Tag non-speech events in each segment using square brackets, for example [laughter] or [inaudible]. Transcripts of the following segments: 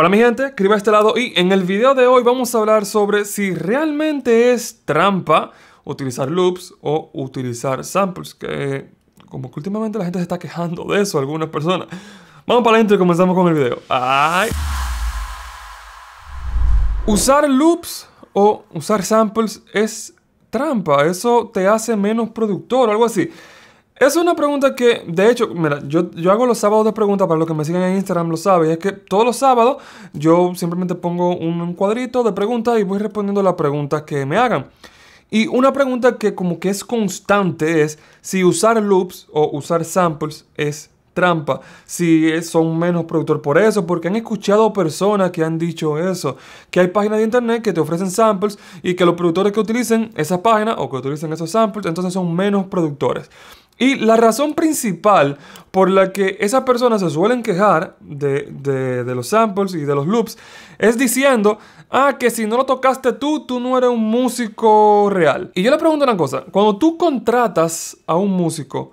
Hola mi gente, escribe a este lado y en el video de hoy vamos a hablar sobre si realmente es trampa utilizar loops o utilizar samples, que como que últimamente la gente se está quejando de eso, algunas personas. Vamos para adentro y comenzamos con el video. Usar loops o usar samples es trampa, eso te hace menos productor o algo así. Es una pregunta que, de hecho, mira, yo, hago los sábados de preguntas para los que me siguen en Instagram, lo saben. es que todos los sábados yo simplemente pongo un cuadrito de preguntas y voy respondiendo las preguntas que me hagan. Y una pregunta que como que es constante es si usar loops o usar samples es trampa, si son menos productor por eso, porque han escuchado personas que han dicho eso, que hay páginas de internet que te ofrecen samples y que los productores que utilicen esas páginas o que utilicen esos samples entonces son menos productores. Y la razón principal por la que esas personas se suelen quejar de, los samples y de los loops es diciendo, ah, que si no lo tocaste tú, tú no eres un músico real. Y yo le pregunto una cosa, cuando tú contratas a un músico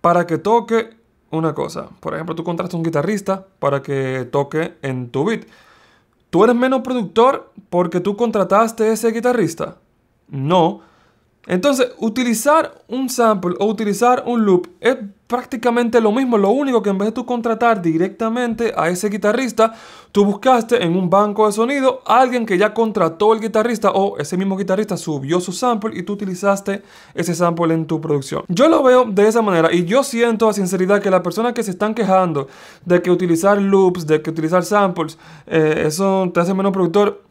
para que toque una cosa, por ejemplo, tú contratas a un guitarrista para que toque en tu beat, ¿tú eres menos productor porque tú contrataste a ese guitarrista? No entonces, utilizar un sample o utilizar un loop es prácticamente lo mismo. Lo único que en vez de tú contratar directamente a ese guitarrista, tú buscaste en un banco de sonido a alguien que ya contrató el guitarrista o ese mismo guitarrista subió su sample y tú utilizaste ese sample en tu producción. Yo lo veo de esa manera y yo siento a sinceridad que las personas que se están quejando de que utilizar loops, de que utilizar samples, eh, eso te hace menos productor,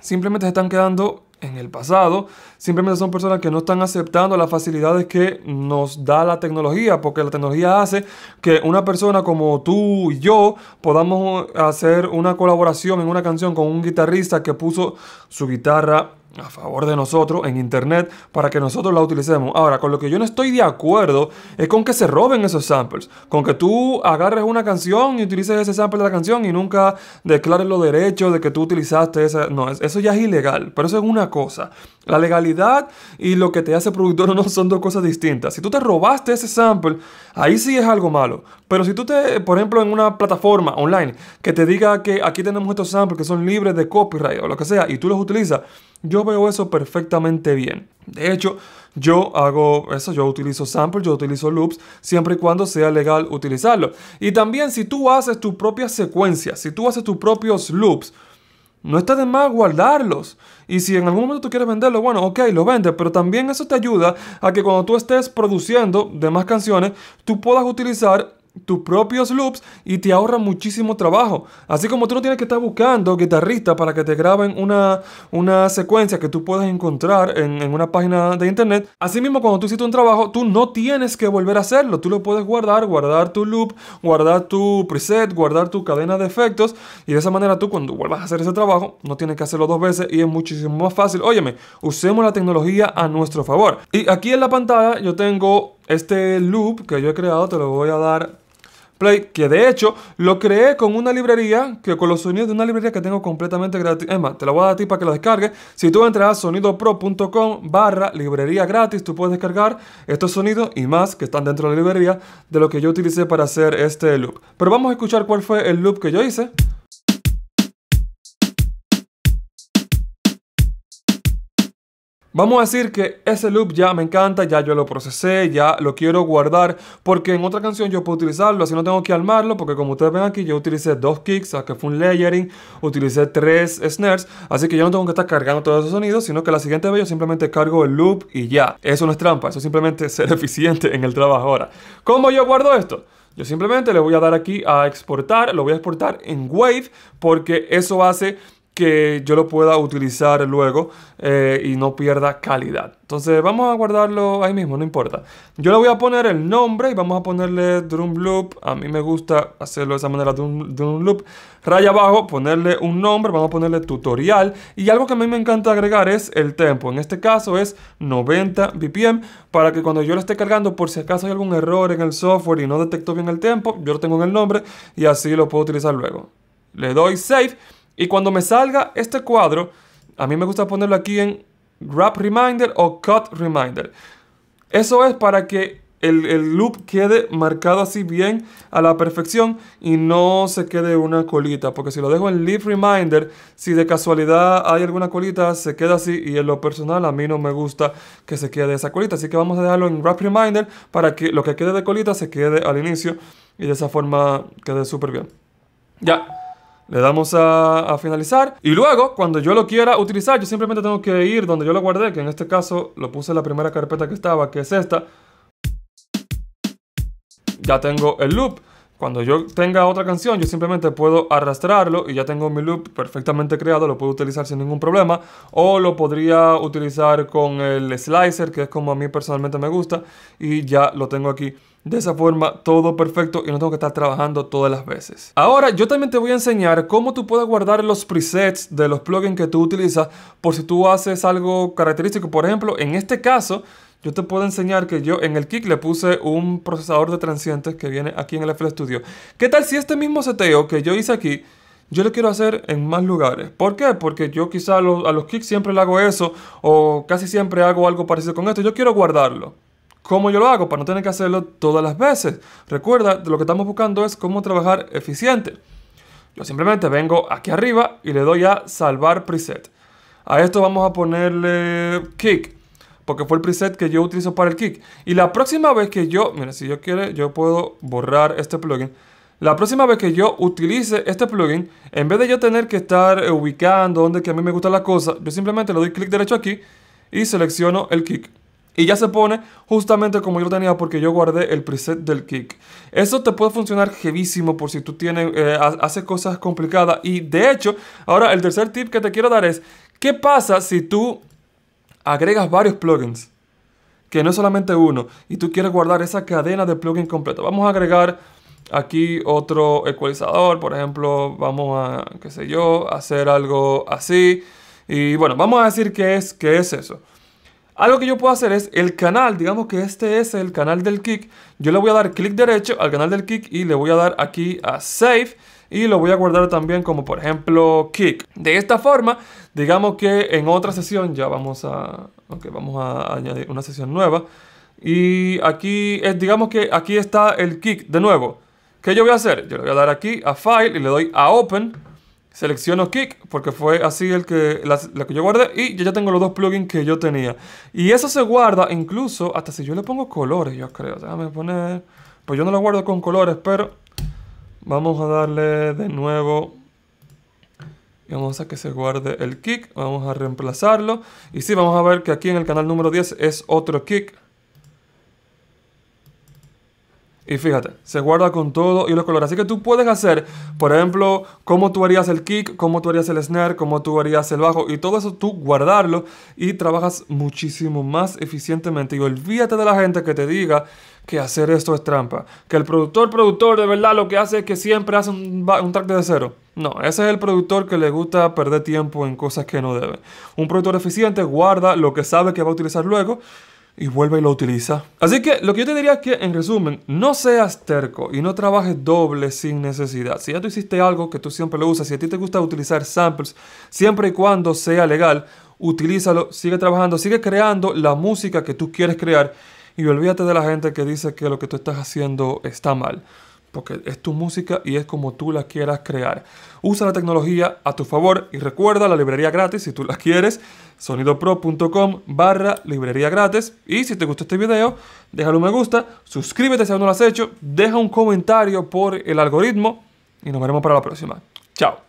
simplemente se están quedando en el pasado. Simplemente son personas que no están aceptando las facilidades que nos da la tecnología, porque la tecnología hace que una persona como tú y yo podamos hacer una colaboración en una canción con un guitarrista que puso su guitarra a favor de nosotros en Internet para que nosotros la utilicemos. Ahora, con lo que yo no estoy de acuerdo es con que se roben esos samples. Con que tú agarres una canción y utilices ese sample de la canción y nunca declares los derechos de que tú utilizaste esa... No, eso ya es ilegal, pero eso es una cosa. La legalidad y lo que te hace productor [laughs] no son dos cosas distintas. Si tú te robaste ese sample, ahí sí es algo malo. Pero si tú te, por ejemplo, en una plataforma online que te diga que aquí tenemos estos samples que son libres de copyright o lo que sea y tú los utilizas, yo veo eso perfectamente bien. De hecho, yo hago eso, yo utilizo samples, yo utilizo loops, siempre y cuando sea legal utilizarlo. Y también si tú haces tus propias secuencias, si tú haces tus propios loops, no está de más guardarlos. Y si en algún momento tú quieres venderlo, bueno, ok, lo vendes, pero también eso te ayuda a que cuando tú estés produciendo demás canciones, tú puedas utilizar tus propios loops y te ahorra muchísimo trabajo. Así como tú no tienes que estar buscando guitarristas para que te graben una, una secuencia que tú puedes encontrar en, en, una página de internet. mismo cuando tú hiciste un trabajo, tú no tienes que volver a hacerlo. Tú lo puedes guardar, guardar tu loop, guardar tu preset, guardar tu cadena de efectos. Y de esa manera tú cuando vuelvas a hacer ese trabajo, no tienes que hacerlo dos veces y es muchísimo más fácil. Óyeme, usemos la tecnología a nuestro favor. Y aquí en la pantalla yo tengo este loop que yo he creado, te lo voy a dar Play, que de hecho lo creé con una librería, que con los sonidos de una librería que tengo completamente gratis. Es más, te la voy a dar a ti para que la descargues. Si tú entras a sonidopro.com barra librería gratis, tú puedes descargar estos sonidos y más que están dentro de la librería de lo que yo utilicé para hacer este loop. Pero vamos a escuchar cuál fue el loop que yo hice. Vamos a decir que ese loop ya me encanta, ya yo lo procesé, ya lo quiero guardar, porque en otra canción yo puedo utilizarlo, así no tengo que armarlo, porque como ustedes ven aquí, yo utilicé dos kicks, que fue un layering, utilicé tres snares, así que yo no tengo que estar cargando todos esos sonidos, sino que la siguiente vez yo simplemente cargo el loop y ya. Eso no es trampa, eso simplemente [laughs] ser eficiente en el trabajo ahora. ¿Cómo yo guardo esto? Yo simplemente le voy a dar aquí a exportar, lo voy a exportar en Wave porque eso hace que yo lo pueda utilizar luego eh, y no pierda calidad. Entonces vamos a guardarlo ahí mismo, no importa. Yo le voy a poner el nombre y vamos a ponerle drum loop. A mí me gusta hacerlo de esa manera, drum, drum loop. Raya abajo, ponerle un nombre, vamos a ponerle tutorial. Y algo que a mí me encanta agregar es el tempo. En este caso es 90 BPM para que cuando yo lo esté cargando, por si acaso hay algún error en el software y no detecto bien el tempo, yo lo tengo en el nombre y así lo puedo utilizar luego. Le doy save. Y cuando me salga este cuadro, a mí me gusta ponerlo aquí en Wrap Reminder o Cut Reminder. Eso es para que el, loop quede marcado así bien a la perfección y no se quede una colita. Porque si lo dejo en Leave Reminder, si de casualidad hay alguna colita, se queda así. Y en lo personal, a mí no me gusta que se quede esa colita. Así que vamos a dejarlo en Wrap Reminder para que lo que quede de colita se quede al inicio. Y de esa forma quede súper bien. Ya. Le damos a, finalizar. Y luego, cuando yo lo quiera utilizar, yo simplemente tengo que ir donde yo lo guardé, que en este caso lo puse en la primera carpeta que estaba, que es esta. Ya tengo el loop. Cuando yo tenga otra canción, yo simplemente puedo arrastrarlo y ya tengo mi loop perfectamente creado, lo puedo utilizar sin ningún problema. O lo podría utilizar con el slicer, que es como a mí personalmente me gusta, y ya lo tengo aquí. De esa forma, todo perfecto y no tengo que estar trabajando todas las veces. Ahora, yo también te voy a enseñar cómo tú puedes guardar los presets de los plugins que tú utilizas por si tú haces algo característico. Por ejemplo, en este caso, yo te puedo enseñar que yo en el kick le puse un procesador de transientes que viene aquí en el FL Studio. ¿Qué tal si este mismo seteo que yo hice aquí, yo lo quiero hacer en más lugares? ¿Por qué? Porque yo quizá a los, kicks siempre le hago eso o casi siempre hago algo parecido con esto. Yo quiero guardarlo. ¿Cómo yo lo hago? Para no tener que hacerlo todas las veces. Recuerda, lo que estamos buscando es cómo trabajar eficiente. Yo simplemente vengo aquí arriba y le doy a salvar preset. A esto vamos a ponerle kick porque fue el preset que yo utilizo para el kick. Y la próxima vez que yo, mira, si yo quiero, yo puedo borrar este plugin. La próxima vez que yo utilice este plugin, en vez de yo tener que estar eh, ubicando donde que a mí me gusta la cosa, yo simplemente le doy clic derecho aquí y selecciono el kick. Y ya se pone justamente como yo tenía porque yo guardé el preset del kick. Eso te puede funcionar jevísimo por si tú tienes, eh, hace cosas complicadas. Y de hecho, ahora el tercer tip que te quiero dar es, ¿qué pasa si tú agregas varios plugins, que no es solamente uno, y tú quieres guardar esa cadena de plugins completa. Vamos a agregar aquí otro ecualizador, por ejemplo, vamos a, qué sé yo, hacer algo así. Y bueno, vamos a decir qué es, que es eso. Algo que yo puedo hacer es el canal, digamos que este es el canal del kick. Yo le voy a dar clic derecho al canal del kick y le voy a dar aquí a save y lo voy a guardar también como por ejemplo kick. De esta forma, digamos que en otra sesión ya vamos a, vamos a añadir una sesión nueva y aquí es, digamos que aquí está el kick de nuevo. ¿Qué yo voy a hacer? Yo le voy a dar aquí a file y le doy a open Selecciono Kick porque fue así el que, la, que yo guardé y ya tengo los dos plugins que yo tenía. Y eso se guarda incluso hasta si yo le pongo colores, yo creo. Déjame poner... Pues yo no lo guardo con colores, pero vamos a darle de nuevo... Y vamos a que se guarde el kick, vamos a reemplazarlo. Y sí, vamos a ver que aquí en el canal número 10 es otro kick. Y fíjate, se guarda con todo y los colores. Así que tú puedes hacer, por ejemplo, cómo tú harías el kick, cómo tú harías el snare, cómo tú harías el bajo y todo eso tú guardarlo y trabajas muchísimo más eficientemente. Y olvídate de la gente que te diga que hacer esto es trampa. Que el productor, productor, de verdad lo que hace es que siempre hace un, un track de cero. No, ese es el productor que le gusta perder tiempo en cosas que no debe. Un productor eficiente guarda lo que sabe que va a utilizar luego y vuelve y lo utiliza. Así que lo que yo te diría es que, en resumen, no seas terco y no trabajes doble sin necesidad. Si ya tú hiciste algo que tú siempre lo usas, si a ti te gusta utilizar samples, siempre y cuando sea legal, utilízalo, sigue trabajando, sigue creando la música que tú quieres crear y olvídate de la gente que dice que lo que tú estás haciendo está mal porque es tu música y es como tú la quieras crear. Usa la tecnología a tu favor y recuerda la librería gratis si tú la quieres, sonidopro.com barra librería gratis. Y si te gustó este video, déjalo un me gusta, suscríbete si aún no lo has hecho, deja un comentario por el algoritmo y nos veremos para la próxima. Chao.